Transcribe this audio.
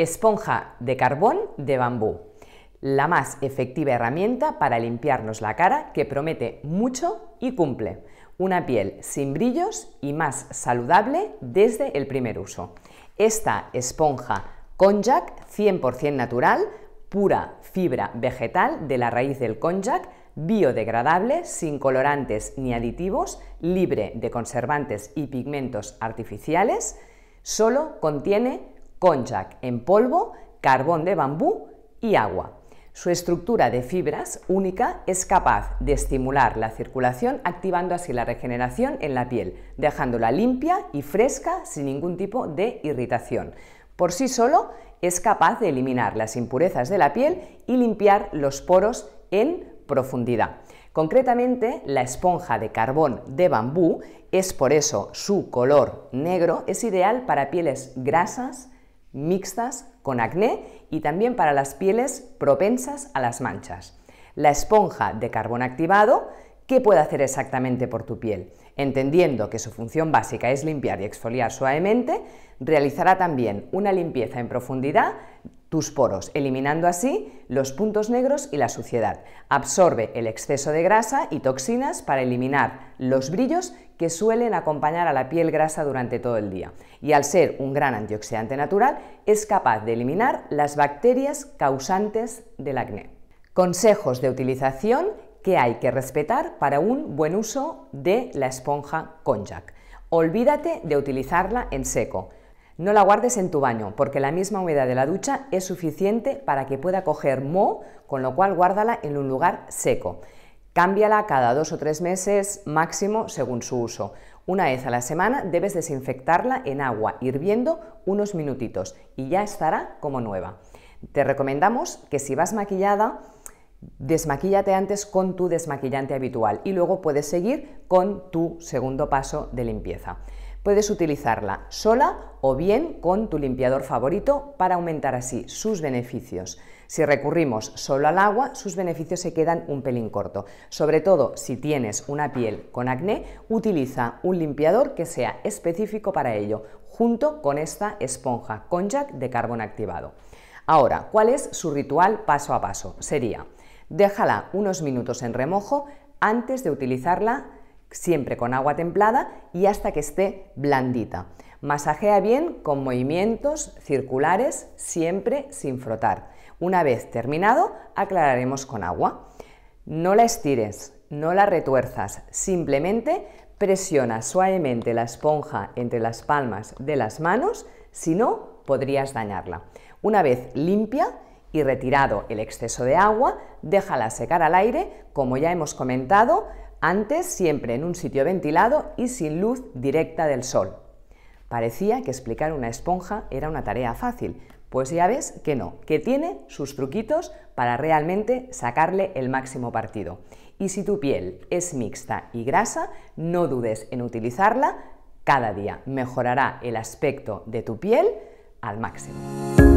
Esponja de carbón de bambú. La más efectiva herramienta para limpiarnos la cara que promete mucho y cumple. Una piel sin brillos y más saludable desde el primer uso. Esta esponja konjac 100% natural, pura fibra vegetal de la raíz del konjac, biodegradable, sin colorantes ni aditivos, libre de conservantes y pigmentos artificiales, solo contiene conchac en polvo, carbón de bambú y agua. Su estructura de fibras única es capaz de estimular la circulación activando así la regeneración en la piel, dejándola limpia y fresca sin ningún tipo de irritación. Por sí solo es capaz de eliminar las impurezas de la piel y limpiar los poros en profundidad. Concretamente, la esponja de carbón de bambú es por eso su color negro, es ideal para pieles grasas, mixtas con acné y también para las pieles propensas a las manchas. La esponja de carbón activado, ¿qué puede hacer exactamente por tu piel? Entendiendo que su función básica es limpiar y exfoliar suavemente, realizará también una limpieza en profundidad tus poros, eliminando así los puntos negros y la suciedad. Absorbe el exceso de grasa y toxinas para eliminar los brillos que suelen acompañar a la piel grasa durante todo el día. Y al ser un gran antioxidante natural, es capaz de eliminar las bacterias causantes del acné. Consejos de utilización que hay que respetar para un buen uso de la esponja konjac. Olvídate de utilizarla en seco no la guardes en tu baño, porque la misma humedad de la ducha es suficiente para que pueda coger moho, con lo cual guárdala en un lugar seco. Cámbiala cada dos o tres meses máximo según su uso. Una vez a la semana debes desinfectarla en agua hirviendo unos minutitos y ya estará como nueva. Te recomendamos que si vas maquillada, desmaquíllate antes con tu desmaquillante habitual y luego puedes seguir con tu segundo paso de limpieza. Puedes utilizarla sola o bien con tu limpiador favorito para aumentar así sus beneficios. Si recurrimos solo al agua, sus beneficios se quedan un pelín corto. Sobre todo si tienes una piel con acné, utiliza un limpiador que sea específico para ello, junto con esta esponja Konjac de carbón activado. Ahora, ¿cuál es su ritual paso a paso? Sería, déjala unos minutos en remojo antes de utilizarla siempre con agua templada y hasta que esté blandita. Masajea bien con movimientos circulares, siempre sin frotar. Una vez terminado, aclararemos con agua. No la estires, no la retuerzas, simplemente presiona suavemente la esponja entre las palmas de las manos, si no, podrías dañarla. Una vez limpia, y retirado el exceso de agua, déjala secar al aire, como ya hemos comentado, antes siempre en un sitio ventilado y sin luz directa del sol. Parecía que explicar una esponja era una tarea fácil, pues ya ves que no, que tiene sus truquitos para realmente sacarle el máximo partido. Y si tu piel es mixta y grasa, no dudes en utilizarla cada día. Mejorará el aspecto de tu piel al máximo.